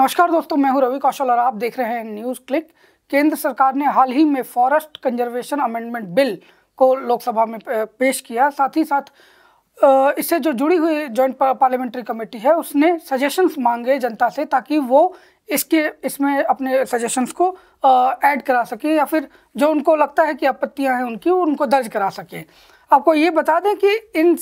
नमस्कार दोस्तों मैं हूं रवि कौशल और आप देख रहे हैं न्यूज़ क्लिक केंद्र सरकार ने हाल ही में फॉरेस्ट कंजर्वेशन अमेंडमेंट बिल को लोकसभा में पेश किया साथ ही साथ इससे जो जुड़ी हुई जॉइंट पार्लियामेंट्री कमेटी है उसने सजेशंस मांगे जनता से ताकि वो इसके इसमें अपने सजेशंस को ऐड करा सके या फिर जो उनको लगता है कि आपत्तियां हैं उनकी उनको दर्ज करा सके आपको ये बता दें कि इन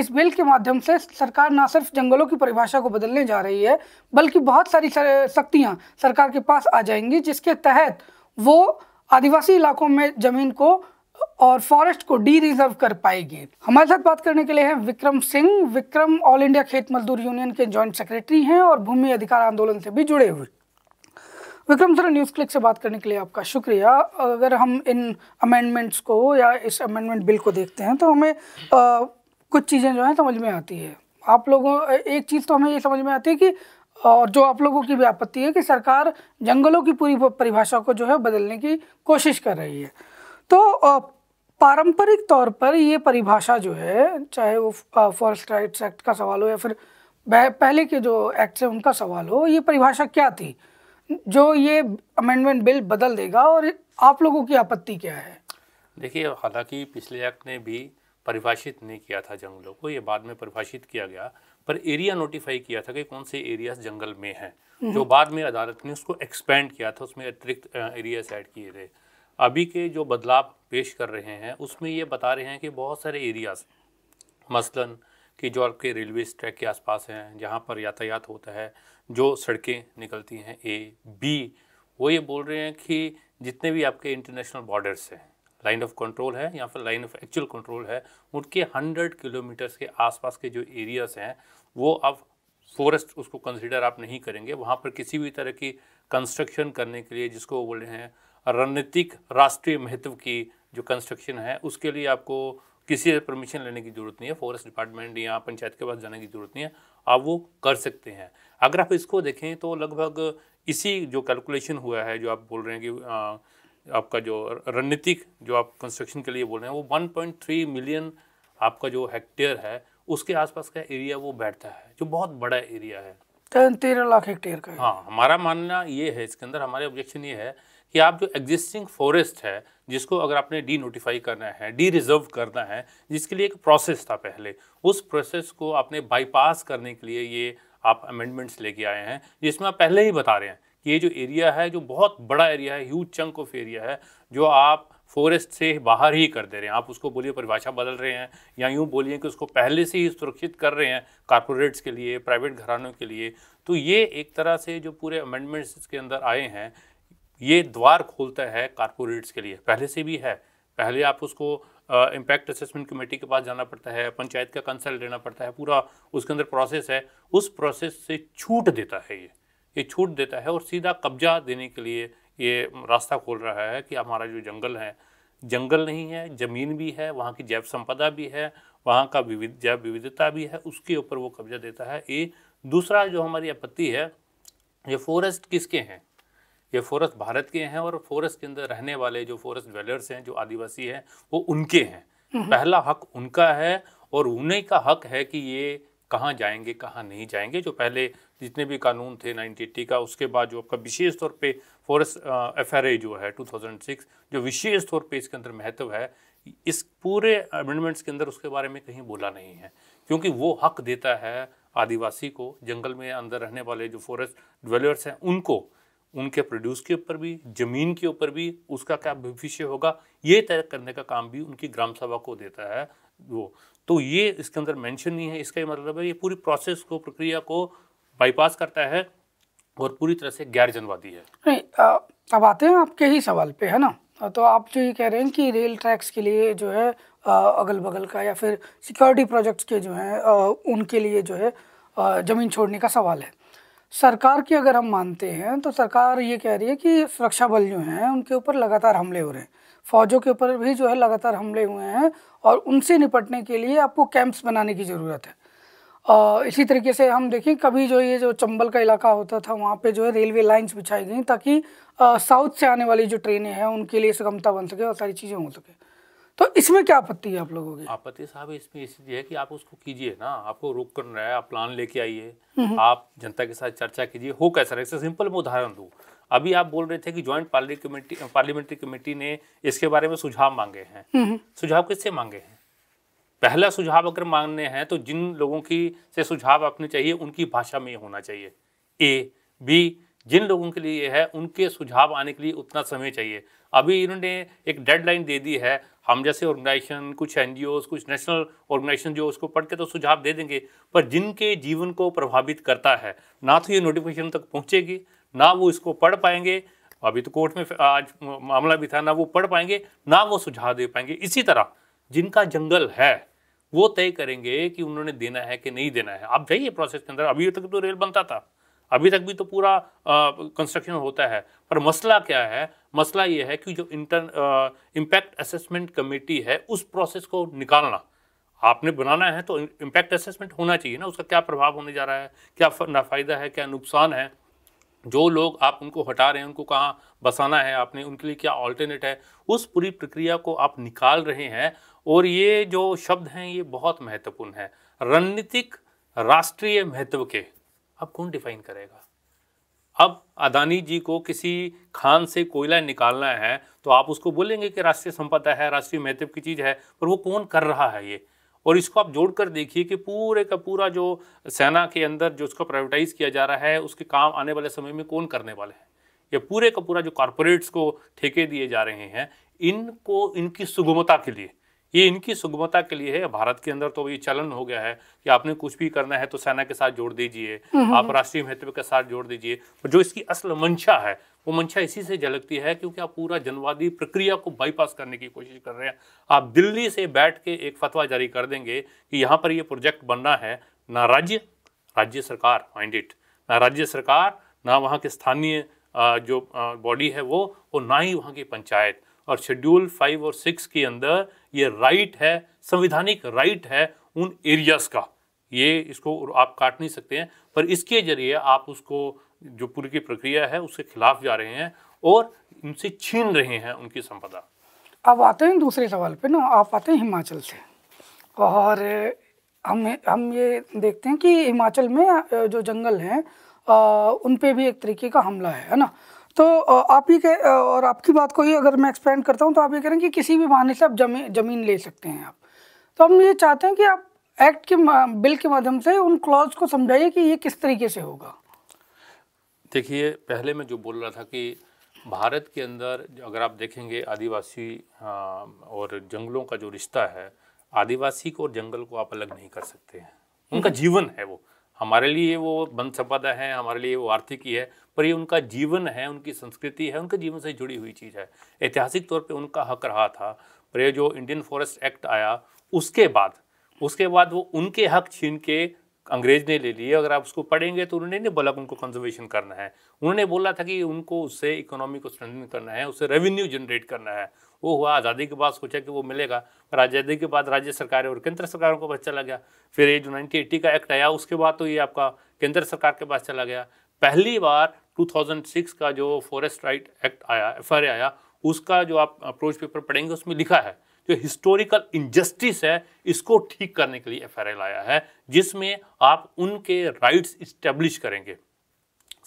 इस बिल के माध्यम से सरकार ना सिर्फ जंगलों की परिभाषा को बदलने जा रही है बल्कि बहुत सारी शक्तियाँ सरकार के पास आ जाएंगी जिसके तहत वो आदिवासी इलाकों में ज़मीन को और फॉरेस्ट को डी रिजर्व कर पाएगी हमारे साथ बात करने के लिए हैं विक्रम सिंह विक्रम ऑल इंडिया खेत मजदूर यूनियन के जॉइंट सेक्रेटरी हैं और भूमि अधिकार आंदोलन से भी जुड़े हुए विक्रम सर न्यूज़ क्लिक से बात करने के लिए आपका शुक्रिया अगर हम इन अमेंडमेंट्स को या इस अमेंडमेंट बिल को देखते हैं तो हमें आ, कुछ चीज़ें जो हैं समझ में आती है आप लोगों एक चीज़ तो हमें ये समझ में आती है कि और जो आप लोगों की भी आपत्ति है कि सरकार जंगलों की पूरी परिभाषा को जो है बदलने की कोशिश कर रही है तो पारंपरिक तौर पर ये परिभाषा जो है चाहे वो फॉरेस्ट राइट्स एक्ट का सवाल हो या फिर पहले के जो एक्ट है उनका सवाल हो ये परिभाषा क्या थी जो ये अमेंडमेंट बिल बदल देगा और आप लोगों की आपत्ति क्या है देखिए हालांकि पिछले एक्ट ने भी परिभाषित नहीं किया था जंगलों को ये बाद में परिभाषित किया गया पर एरिया नोटिफाई किया था कि कौन से एरियाज जंगल में हैं हम्म। जो बाद में अदालत ने उसको एक्सपेंड किया था उसमें अतिरिक्त एरियाज ऐड किए थे अभी के जो बदलाव पेश कर रहे हैं उसमें ये बता रहे हैं कि बहुत सारे एरियाज मसलन कि जो आपके रेलवे ट्रैक के आसपास हैं जहाँ पर यातायात होता है जो सड़कें निकलती हैं ए बी वो ये बोल रहे हैं कि जितने भी आपके इंटरनेशनल बॉर्डर्स हैं लाइन ऑफ कंट्रोल है या फिर लाइन ऑफ एक्चुअल कंट्रोल है उनके हंड्रेड किलोमीटर्स के आसपास के जो एरियाज़ हैं वो अब फॉरेस्ट उसको कंसिडर आप नहीं करेंगे वहाँ पर किसी भी तरह की कंस्ट्रक्शन करने के लिए जिसको वो बोल रहे हैं रणनीतिक राष्ट्रीय महत्व की जो कंस्ट्रक्शन है उसके लिए आपको किसी से परमिशन लेने की ज़रूरत नहीं है फॉरेस्ट डिपार्टमेंट या पंचायत के पास जाने की ज़रूरत नहीं है आप वो कर सकते हैं अगर आप इसको देखें तो लगभग इसी जो कैलकुलेशन हुआ है जो आप बोल रहे हैं कि आ, आपका जो रणनीतिक जो आप कंस्ट्रक्शन के लिए बोल रहे हैं वो 1.3 मिलियन आपका जो हेक्टेयर है उसके आसपास का एरिया वो बैठता है जो बहुत बड़ा एरिया है तेरह लाख हेक्टेयर का हाँ हमारा मानना ये है इसके अंदर हमारे ऑब्जेक्शन ये है कि आप जो एग्जिस्टिंग फॉरेस्ट है जिसको अगर आपने डी नोटिफाई करना है डी रिजर्व करना है जिसके लिए एक प्रोसेस था पहले उस प्रोसेस को आपने बाईपास करने के लिए ये आप अमेंडमेंट्स लेके आए हैं जिसमें आप पहले ही बता रहे हैं कि ये जो एरिया है जो बहुत बड़ा एरिया है ह्यूज चंक ऑफ एरिया है जो आप फॉरेस्ट से बाहर ही कर दे रहे हैं आप उसको बोलिए परिभाषा बदल रहे हैं या यूँ बोलिए कि उसको पहले से ही सुरक्षित कर रहे हैं कॉरपोरेट्स के लिए प्राइवेट घरानों के लिए तो ये एक तरह से जो पूरे अमेंडमेंट्स के अंदर आए हैं ये द्वार खोलता है कारपोरेट्स के लिए पहले से भी है पहले आप उसको इम्पैक्ट असेसमेंट कमेटी के पास जाना पड़ता है पंचायत का कंसल्ट लेना पड़ता है पूरा उसके अंदर प्रोसेस है उस प्रोसेस से छूट देता है ये ये छूट देता है और सीधा कब्जा देने के लिए ये रास्ता खोल रहा है कि हमारा जो जंगल है जंगल नहीं है ज़मीन भी है वहाँ की जैव संपदा भी है वहाँ का विविध जैव विविधता भी है उसके ऊपर वो कब्जा देता है ये दूसरा जो हमारी आपत्ति है ये फॉरेस्ट किसके हैं ये फॉरेस्ट भारत के हैं और फॉरेस्ट के अंदर रहने वाले जो फॉरेस्ट ड्वेलर्स हैं जो आदिवासी हैं वो उनके हैं हम्म। पहला हक उनका है और उन्हीं का हक है कि ये कहाँ जाएंगे कहाँ नहीं जाएंगे जो पहले जितने भी कानून थे नाइनटी का उसके बाद जो आपका विशेष तौर पे फॉरेस्ट एफ जो है 2006 जो विशेष तौर पे इसके अंदर महत्व है इस पूरे अमेंडमेंट्स के अंदर उसके बारे में कहीं बोला नहीं है क्योंकि वो हक देता है आदिवासी को जंगल में अंदर रहने वाले जो फॉरेस्ट ड्वेलर्स हैं उनको उनके प्रोड्यूस के ऊपर भी ज़मीन के ऊपर भी उसका क्या भविष्य होगा ये तय करने का काम भी उनकी ग्राम सभा को देता है वो तो ये इसके अंदर मेंशन नहीं है इसका मतलब है ये पूरी प्रोसेस को प्रक्रिया को बाईपास करता है और पूरी तरह से गैर जनवादी है नहीं अब आते हैं आपके ही सवाल पे है ना तो आप जो ये कह रहे हैं कि रेल ट्रैक्स के लिए जो है अगल बगल का या फिर सिक्योरिटी प्रोजेक्ट्स के जो हैं उनके लिए जो है ज़मीन छोड़ने का सवाल है सरकार की अगर हम मानते हैं तो सरकार ये कह रही है कि सुरक्षा बल जो हैं उनके ऊपर लगातार हमले हो रहे हैं फौजों के ऊपर भी जो है लगातार हमले हुए हैं और उनसे निपटने के लिए आपको कैंप्स बनाने की ज़रूरत है आ, इसी तरीके से हम देखें कभी जो ये जो चंबल का इलाका होता था वहाँ पे जो है रेलवे लाइंस बिछाई गई ताकि साउथ से आने वाली जो ट्रेनें हैं उनके लिए सगमता बन सके और सारी चीज़ें हो सकें तो इसमें क्या आपत्ति है आप लोगों की आपत्ति साहब इसमें इसलिए है कि आप उसको कीजिए ना आपको रोक कर रहा है आप प्लान लेके आइए हम्म। आप जनता के साथ चर्चा कीजिए हो कैसा रहे सिंपल मैं उदाहरण दूँ अभी आप बोल रहे थे कि ज्वाइंट पार्लियामेंट्री पार्लियामेंट्री कमेटी ने इसके बारे में सुझाव मांगे हैं हम्म। सुझाव किससे मांगे हैं पहला सुझाव अगर मांगने हैं तो जिन लोगों की से सुझाव आपने चाहिए उनकी भाषा में होना चाहिए ए बी जिन लोगों के लिए है उनके सुझाव आने के लिए उतना समय चाहिए अभी इन्होंने एक डेडलाइन दे दी है हम जैसे ऑर्गेनाइजेशन कुछ एन कुछ नेशनल ऑर्गेनाइजेशन जो उसको पढ़ के तो सुझाव दे देंगे पर जिनके जीवन को प्रभावित करता है ना तो ये नोटिफिकेशन तक पहुँचेगी ना वो इसको पढ़ पाएंगे अभी तो कोर्ट में आज मामला भी था ना वो पढ़ पाएंगे ना वो सुझाव दे पाएंगे इसी तरह जिनका जंगल है वो तय करेंगे कि उन्होंने देना है कि नहीं देना है आप जाइए प्रोसेस के अंदर अभी तक तो रेल बनता था अभी तक भी तो पूरा कंस्ट्रक्शन होता है पर मसला क्या है मसला ये है कि जो इंटर इम्पैक्ट असेसमेंट कमेटी है उस प्रोसेस को निकालना आपने बनाना है तो इम्पैक्ट असेसमेंट होना चाहिए ना उसका क्या प्रभाव होने जा रहा है क्या नाफायदा है क्या नुकसान है जो लोग आप उनको हटा रहे हैं उनको कहाँ बसाना है आपने उनके लिए क्या ऑल्टरनेट है उस पूरी प्रक्रिया को आप निकाल रहे हैं और ये जो शब्द हैं ये बहुत महत्वपूर्ण है रणनीतिक राष्ट्रीय महत्व के अब कौन डिफाइन करेगा अब अदानी जी को किसी खान से कोयला निकालना है तो आप उसको बोलेंगे कि राष्ट्रीय संपदा है राष्ट्रीय महत्व की चीज़ है पर वो कौन कर रहा है ये और इसको आप जोड़कर देखिए कि पूरे का पूरा जो सेना के अंदर जो उसको प्राइवेटाइज किया जा रहा है उसके काम आने वाले समय में कौन करने वाले हैं या पूरे का पूरा जो कॉरपोरेट्स को ठेके दिए जा रहे हैं इनको इनकी सुगमता के लिए ये इनकी सुगमता के लिए है भारत के अंदर तो ये चलन हो गया है कि आपने कुछ भी करना है तो सेना के साथ जोड़ दीजिए आप राष्ट्रीय महत्व के साथ जोड़ दीजिए जो इसकी असल मंशा है वो मंशा इसी से झलकती है क्योंकि आप पूरा जनवादी प्रक्रिया को बाईपास करने की कोशिश कर रहे हैं आप दिल्ली से बैठ के एक फतवा जारी कर देंगे कि यहाँ पर ये प्रोजेक्ट बनना है ना राज्य राज्य सरकार माइंड इट ना राज्य सरकार ना वहाँ के स्थानीय जो बॉडी है वो और ना ही वहाँ की पंचायत और शेड्यूल फाइव और सिक्स के अंदर ये राइट है संविधानिक राइट है उन एरियाज का ये इसको आप काट नहीं सकते हैं पर इसके जरिए आप उसको जो पूरी की प्रक्रिया है उसके खिलाफ जा रहे हैं और उनसे छीन रहे हैं उनकी संपदा अब आते हैं दूसरे सवाल पे ना आप आते हैं हिमाचल से और हम हम ये देखते हैं कि हिमाचल में जो जंगल हैं उन पे भी एक तरीके का हमला है है ना तो आप ये कह और आपकी बात को ही अगर मैं एक्सपेंड करता हूँ तो आप ये कह रहे हैं कि किसी भी बहाने से आप जमी ज़मीन ले सकते हैं आप तो हम ये चाहते हैं कि आप एक्ट के बिल के माध्यम से उन क्लॉज को समझाइए कि ये किस तरीके से होगा देखिए पहले मैं जो बोल रहा था कि भारत के अंदर अगर आप देखेंगे आदिवासी और जंगलों का जो रिश्ता है आदिवासी को और जंगल को आप अलग नहीं कर सकते हैं उनका हम्म। जीवन है वो हमारे लिए वो बन संपदा है हमारे लिए वो आर्थिक ही है पर ये उनका जीवन है उनकी संस्कृति है उनके जीवन से जुड़ी हुई चीज़ है ऐतिहासिक तौर पे उनका हक रहा था पर ये जो इंडियन फॉरेस्ट एक्ट आया उसके बाद उसके बाद वो उनके हक छीन के अंग्रेज ने ले लिए अगर आप उसको पढ़ेंगे तो उन्होंने नहीं बोला कि उनको कंजर्वेशन करना है उन्होंने बोला था कि उनको उससे इकोनॉमी को स्ट्रेंथन करना है उससे रेवेन्यू जनरेट करना है वो हुआ आज़ादी के बाद सोचा कि वो मिलेगा पर आज़ादी के बाद राज्य सरकारें और केंद्र सरकारों के पास चला गया फिर ये जो नाइनटीन का एक्ट आया उसके बाद तो ये आपका केंद्र सरकार के पास चला गया पहली बार 2006 का जो फॉरेस्ट राइट एक्ट आया एफ आया उसका जो आप अप्रोच पेपर पढ़ेंगे उसमें लिखा है जो हिस्टोरिकल इनजस्टिस है इसको ठीक करने के लिए एफ लाया है जिसमें आप उनके राइट्स इस्टेब्लिश करेंगे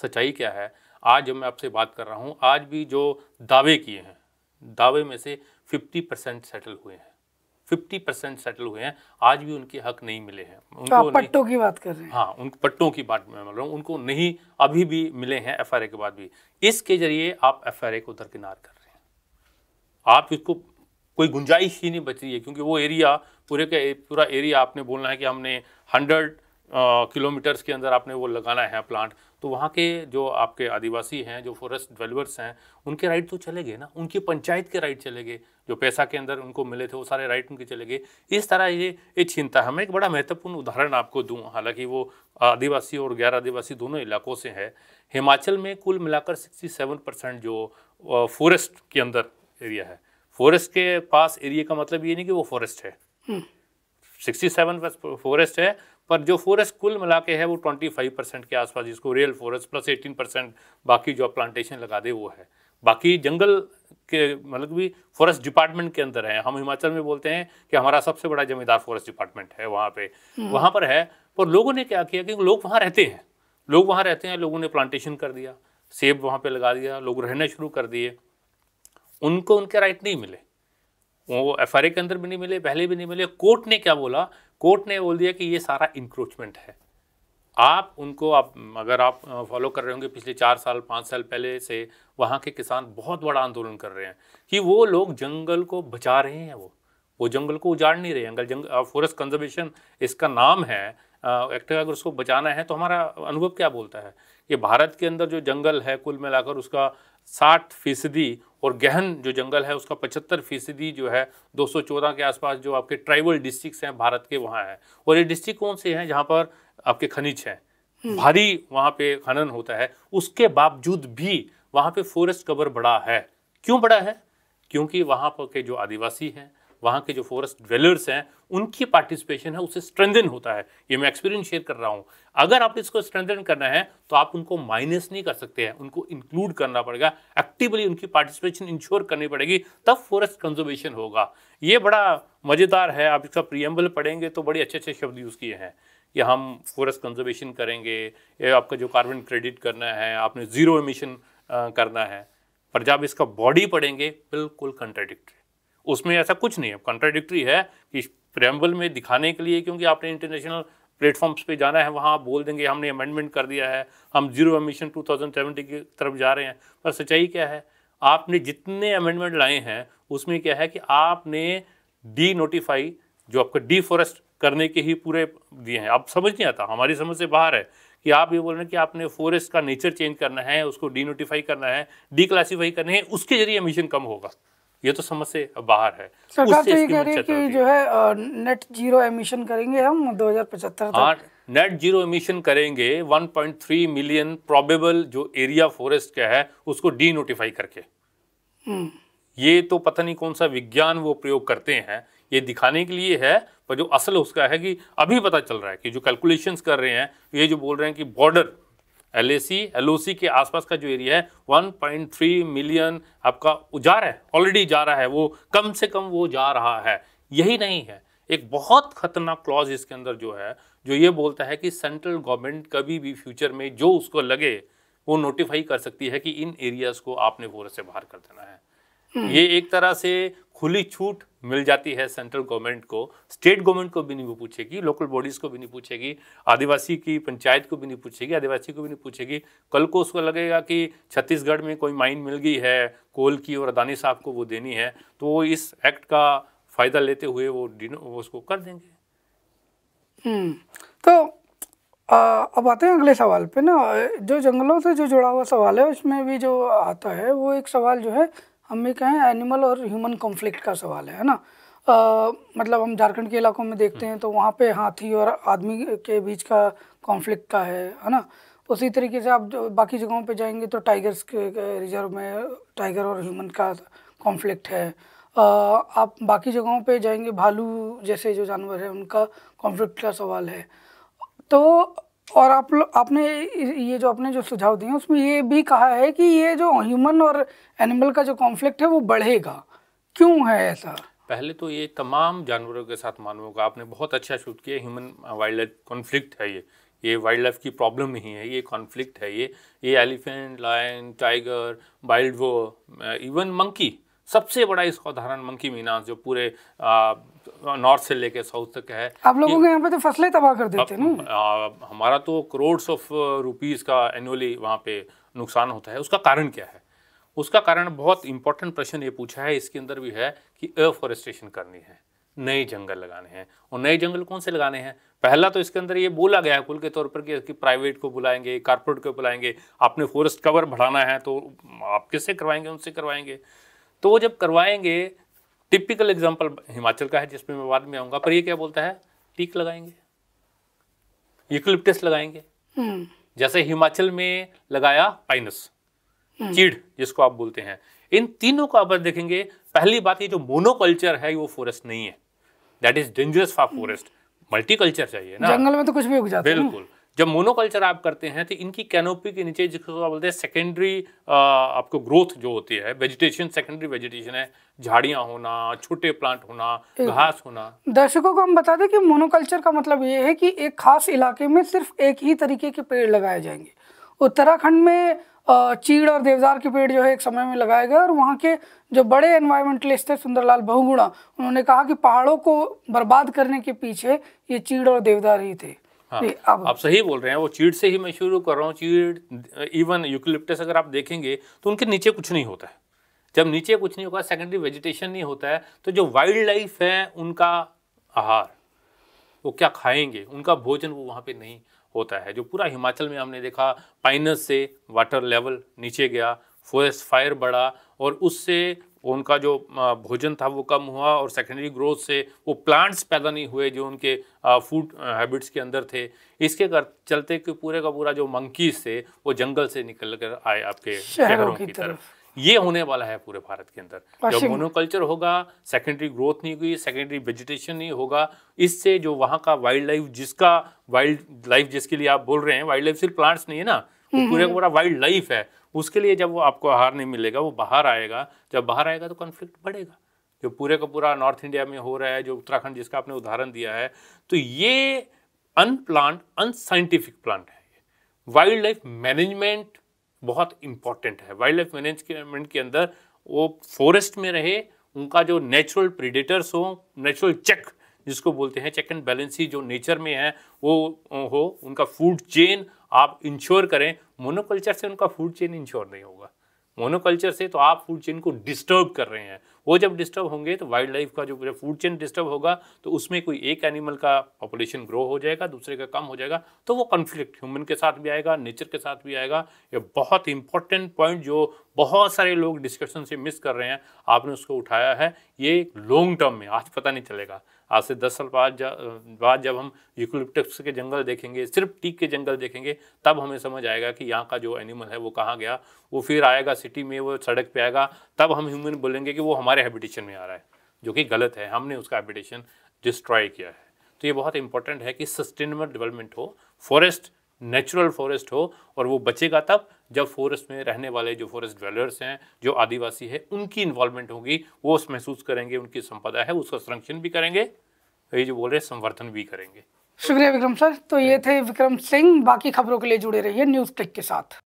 सच्चाई क्या है आज जब मैं आपसे बात कर रहा हूँ आज भी जो दावे किए हैं दावे में से 50 परसेंट सेटल हुए हैं 50 परसेंट सेटल हुए हैं आज भी उनके हक नहीं मिले हैं तो उनको तो आप पट्टों की बात कर रहे हैं हाँ उन पट्टों की बात मैं बोल रहा हूँ उनको नहीं अभी भी मिले हैं एफ के बाद भी इसके जरिए आप एफ को दरकिनार कर रहे हैं आप इसको कोई गुंजाइश ही नहीं बच रही है क्योंकि वो एरिया पूरे का पूरा एरिया आपने बोलना है कि हमने हंड्रेड किलोमीटर्स के अंदर आपने वो लगाना है प्लांट तो वहाँ के जो आपके आदिवासी हैं जो फॉरेस्ट डेवलपर्स हैं उनके राइट तो चले गए ना उनकी पंचायत के राइट चले गए जो पैसा के अंदर उनको मिले थे वो सारे राइट उनके चले गए इस तरह ये ये चिंता है मैं एक बड़ा महत्वपूर्ण उदाहरण आपको दूँ हालांकि वो आदिवासी और गैर आदिवासी दोनों इलाकों से है हिमाचल में कुल मिलाकर सिक्सटी जो फॉरेस्ट के अंदर एरिया है फॉरेस्ट के पास एरिया का मतलब ये नहीं कि वो फॉरेस्ट है सिक्सटी सेवन फॉरेस्ट है पर जो फॉरेस्ट कुल मिला के है वो ट्वेंटी फाइव परसेंट के आसपास जिसको real forest plus eighteen percent बाकी जो प्लांटेशन लगा दे वो है बाकी जंगल के मतलब भी फॉरेस्ट डिपार्टमेंट के अंदर है हम हिमाचल में बोलते हैं कि हमारा सबसे बड़ा जमींदार फॉरेस्ट डिपार्टमेंट है वहाँ पे हम्म। वहाँ पर है पर लोगों ने क्या किया कि लोग वहाँ रहते हैं लोग वहाँ रहते हैं लोगों ने प्लांटेशन कर दिया सेब वहाँ पे लगा दिया लोग रहना शुरू कर दिए उनको उनके राइट नहीं मिले वो एफ के अंदर भी नहीं मिले पहले भी नहीं मिले कोर्ट ने क्या बोला कोर्ट ने बोल दिया कि ये सारा इंक्रोचमेंट है आप उनको आप अगर आप फॉलो कर रहे होंगे पिछले चार साल पाँच साल पहले से वहाँ के किसान बहुत बड़ा आंदोलन कर रहे हैं कि वो लोग जंगल को बचा रहे हैं वो वो जंगल को उजाड़ नहीं रहे हैं जंगल फॉरेस्ट कंजर्वेशन इसका नाम है एक्टिव तो अगर उसको बचाना है तो हमारा अनुभव क्या बोलता है कि भारत के अंदर जो जंगल है कुल मिलाकर उसका साठ फीसदी और गहन जो जंगल है उसका पचहत्तर फीसदी जो है 214 के आसपास जो आपके ट्राइबल डिस्ट्रिक्ट हैं भारत के वहाँ हैं और ये डिस्ट्रिक्ट कौन से हैं जहाँ पर आपके खनिज हैं हम्म। भारी वहाँ पे खनन होता है उसके बावजूद भी वहाँ पे फॉरेस्ट कवर बड़ा है क्यों बड़ा है क्योंकि वहाँ पर के जो आदिवासी हैं वहाँ के जो फॉरेस्ट ड्वेलर्स हैं उनकी पार्टिसिपेशन है उसे स्ट्रेंथन होता है ये मैं एक्सपीरियंस शेयर कर रहा हूँ अगर आप इसको स्ट्रेंथन करना है तो आप उनको माइनस नहीं कर सकते हैं उनको इंक्लूड करना पड़ेगा एक्टिवली उनकी पार्टिसिपेशन इंश्योर करनी पड़ेगी तब फॉरेस्ट कंजर्वेशन होगा ये बड़ा मज़ेदार है आप इसका प्रियम्बल पढ़ेंगे तो बड़े अच्छे अच्छे शब्द यूज़ किए हैं कि हम फॉरेस्ट कंजर्वेशन करेंगे या आपका जो कार्बन क्रेडिट करना है आपने ज़ीरो एमिशन करना है पर जब इसका बॉडी पढ़ेंगे बिल्कुल कंट्राडिक्ट उसमें ऐसा कुछ नहीं है कंट्राडिक्ट्री है कि प्रेम्बल में दिखाने के लिए क्योंकि आपने इंटरनेशनल प्लेटफॉर्म्स पे जाना है वहाँ बोल देंगे हमने अमेंडमेंट कर दिया है हम जीरो एमिशन 2070 की तरफ जा रहे हैं पर सच्चाई क्या है आपने जितने अमेंडमेंट लाए हैं उसमें क्या है कि आपने डी नोटिफाई जो आपका डीफॉरेस्ट करने के ही पूरे दिए हैं आप समझ नहीं आता हमारी समझ से बाहर है कि आप ये बोल रहे हैं कि आपने फॉरेस्ट का नेचर चेंज करना है उसको डी नोटिफाई करना है डी क्लासीफाई करना है उसके जरिए एमिशन कम होगा ये तो समझ से बाहर है सरकार तो ये कह रही है कि जो है नेट जीरो एमिशन करेंगे हम 2075 हाँ नेट जीरो एमिशन करेंगे 1.3 मिलियन प्रोबेबल जो एरिया फॉरेस्ट का है उसको डी नोटिफाई करके हम्म। ये तो पता नहीं कौन सा विज्ञान वो प्रयोग करते हैं ये दिखाने के लिए है पर जो असल उसका है कि अभी पता चल रहा है कि जो कैलकुलेशंस कर रहे हैं ये जो बोल रहे हैं कि border L A C L O C के आसपास का जो एरिया है 1.3 मिलियन आपका जा रहा है ऑलरेडी जा रहा है वो कम से कम वो जा रहा है यही नहीं है एक बहुत खतरनाक क्लॉज इसके अंदर जो है जो ये बोलता है कि सेंट्रल गवर्नमेंट कभी भी फ्यूचर में जो उसको लगे वो नोटिफाई कर सकती है कि इन एरियाज़ को आपने फोरस से बाहर कर देना है हम्म। ये एक तरह से खुली छूट मिल जाती है सेंट्रल गवर्नमेंट को स्टेट गवर्नमेंट को भी नहीं वो पूछेगी लोकल बॉडीज़ को भी नहीं पूछेगी आदिवासी की पंचायत को भी नहीं पूछेगी आदिवासी को भी नहीं पूछेगी कल को उसको लगेगा कि छत्तीसगढ़ में कोई माइन मिल गई है कोल की और अदानी साहब को वो देनी है तो वो इस एक्ट का फ़ायदा लेते हुए वो वो उसको कर देंगे हम्म। तो आ, अब आते हैं अगले सवाल पे ना जो जंगलों से जो जुड़ा हुआ सवाल है उसमें भी जो आता है वो एक सवाल जो है हम भी कहें एनिमल और ह्यूमन कॉन्फ्लिक्ट का सवाल है ना आ, मतलब हम झारखंड के इलाकों में देखते हैं तो वहाँ पे हाथी और आदमी के बीच का कॉन्फ्लिक्ट का है है ना उसी तरीके से आप बाकी जगहों पे जाएंगे तो टाइगर्स के रिजर्व में टाइगर और ह्यूमन का कॉन्फ्लिक्ट है आ, आप बाकी जगहों पे जाएंगे भालू जैसे जो जानवर है उनका कॉन्फ्लिक्ट का सवाल है तो और आप लोग आपने ये जो आपने जो सुझाव दिए उसमें ये भी कहा है कि ये जो ह्यूमन और एनिमल का जो कॉन्फ्लिक्ट है वो बढ़ेगा क्यों है ऐसा पहले तो ये तमाम जानवरों के साथ मानवों का आपने बहुत अच्छा शूट किया ह्यूमन वाइल्ड लाइफ कॉन्फ्लिक्ट है ये ये वाइल्ड लाइफ की प्रॉब्लम नहीं है ये कॉन्फ्लिक्ट है ये ये एलिफेंट लायन टाइगर वाइल्ड वो इवन मंकी सबसे बड़ा इसका उदाहरण मंकी मीना जो पूरे नॉर्थ से लेके साउथ तक है आप लोगों के यहाँ पे तो फसलें तबाह कर देते हैं हमारा तो करोड़ ऑफ रुपीज का एनुअली वहाँ पे नुकसान होता है उसका कारण क्या है उसका कारण बहुत इंपॉर्टेंट प्रश्न ये पूछा है इसके अंदर भी है कि एफॉरेस्टेशन करनी है नए जंगल लगाने हैं और नए जंगल कौन से लगाने हैं पहला तो इसके अंदर ये बोला गया है कुल के तौर पर कि प्राइवेट को बुलाएंगे कारपोरेट को बुलाएंगे आपने फॉरेस्ट कवर बढ़ाना है तो आप किससे करवाएंगे उनसे करवाएंगे तो वो जब करवाएंगे टिपिकल एग्जाम्पल हिमाचल का है जिसमें मैं बाद में आऊंगा पर ये क्या बोलता है टीक लगाएंगे यूक्लिप्टस लगाएंगे हम्म। जैसे हिमाचल में लगाया पाइनस हम्म। चीड़ जिसको आप बोलते हैं इन तीनों को आप देखेंगे पहली बात ये जो मोनोकल्चर है वो फॉरेस्ट नहीं है that is dangerous for forest multiculture चाहिए ना जंगल में तो कुछ भी उग जाता है बिल्कुल जब मोनोकल्चर आप करते हैं तो इनकी कैनोपी के नीचे जिसको बोलते हैं सेकेंडरी आपको ग्रोथ जो होती है वेजिटेशन सेकेंडरी वेजिटेशन है झाड़ियाँ होना छोटे प्लांट होना घास होना दर्शकों को हम बता दें कि मोनोकल्चर का मतलब ये है कि एक खास इलाके में सिर्फ एक ही तरीके के पेड़ लगाए जाएंगे उत्तराखंड में चीड़ और देवदार के पेड़ जो है एक समय में लगाए गए और वहाँ के जो बड़े एनवायरमेंटलिस्ट थे सुंदरलाल बहुगुणा उन्होंने कहा कि पहाड़ों को बर्बाद करने के पीछे ये चीड़ और देवदार ही थे हाँ, आप, आप सही बोल रहे हैं वो चीड़ से ही मैं शुरू कर रहा हूँ चीड़ इवन यूकलिप्टस अगर आप देखेंगे तो उनके नीचे कुछ नहीं होता है जब नीचे कुछ नहीं होगा सेकेंडरी वेजिटेशन नहीं होता है तो जो वाइल्ड लाइफ है उनका आहार वो क्या खाएंगे उनका भोजन वो वहाँ पे नहीं होता है जो पूरा हिमाचल में हमने देखा पाइनस से वाटर लेवल नीचे गया फॉरेस्ट फायर बढ़ा और उससे उनका जो भोजन था वो कम हुआ और सेकेंडरी ग्रोथ से वो प्लांट्स पैदा नहीं हुए जो उनके फूड हैबिट्स के अंदर थे इसके कर चलते कि पूरे का पूरा जो मंकीज थे वो जंगल से निकल कर आए आपके शहरों की, की तरफ, तरफ। ये होने वाला है पूरे भारत के अंदर जब मोनोकल्चर होगा सेकेंडरी ग्रोथ नहीं हुई सेकेंडरी वेजिटेशन नहीं होगा इससे जो वहाँ का वाइल्ड लाइफ जिसका वाइल्ड लाइफ जिसके लिए आप बोल रहे हैं वाइल्ड लाइफ सिर्फ प्लांट्स नहीं है ना हम्म, पूरे का हम्म। पूरा वाइल्ड लाइफ है उसके लिए जब वो आपको आहार नहीं मिलेगा वो बाहर आएगा जब बाहर आएगा तो कॉन्फ्लिक्ट बढ़ेगा जो पूरे का पूरा नॉर्थ इंडिया में हो रहा है जो उत्तराखंड जिसका आपने उदाहरण दिया है तो ये प्लांट अनसाइंटिफिक प्लांट है वाइल्ड लाइफ मैनेजमेंट बहुत इंपॉर्टेंट है वाइल्ड लाइफ मैनेजमेंट के अंदर वो फॉरेस्ट में रहे उनका जो नेचुरल प्रिडेटर्स हो नेचुरल चेक जिसको बोलते हैं चेक एंड बैलेंसी जो नेचर में है वो हो उनका फूड चेन आप इंश्योर करें मोनोकल्चर से उनका फूड चेन इंश्योर नहीं होगा मोनोकल्चर से तो आप फूड चेन को डिस्टर्ब कर रहे हैं वो जब डिस्टर्ब होंगे तो वाइल्ड लाइफ का जो जब फूड चेन डिस्टर्ब होगा तो उसमें कोई एक एनिमल का पॉपुलेशन ग्रो हो जाएगा दूसरे का कम हो जाएगा तो वो कन्फ्लिक्ट ह्यूमन के साथ भी आएगा नेचर के साथ भी आएगा ये बहुत इंपॉर्टेंट पॉइंट जो बहुत सारे लोग डिस्कशन से मिस कर रहे हैं आपने उसको उठाया है ये लॉन्ग टर्म में आज पता नहीं चलेगा आज से दस साल बाद बाद जब हम यूकलिप्टस के जंगल देखेंगे सिर्फ टीक के जंगल देखेंगे तब हमें समझ आएगा कि यहाँ का जो एनिमल है वो कहाँ गया वो फिर आएगा सिटी में वो सड़क पर आएगा तब हम ह्यूमन बोलेंगे कि वो हमारे हैबिटेशन में आ रहा है जो कि गलत है हमने उसका हैबिटेशन डिस्ट्रॉय किया है तो ये बहुत इंपॉर्टेंट है कि सस्टेनेबल डेवलपमेंट हो फॉरेस्ट नेचुरल फॉरेस्ट हो और वो बचेगा तब जब फॉरेस्ट में रहने वाले जो फॉरेस्ट ड्वेलर्स हैं जो आदिवासी है उनकी इन्वॉल्वमेंट होगी वो महसूस करेंगे उनकी संपदा है उसका संरक्षण भी करेंगे तो ये जो बोल रहे हैं संवर्धन भी करेंगे शुक्रिया विक्रम सर तो ये थे विक्रम सिंह बाकी खबरों के लिए जुड़े रहिए न्यूज़ टेक के साथ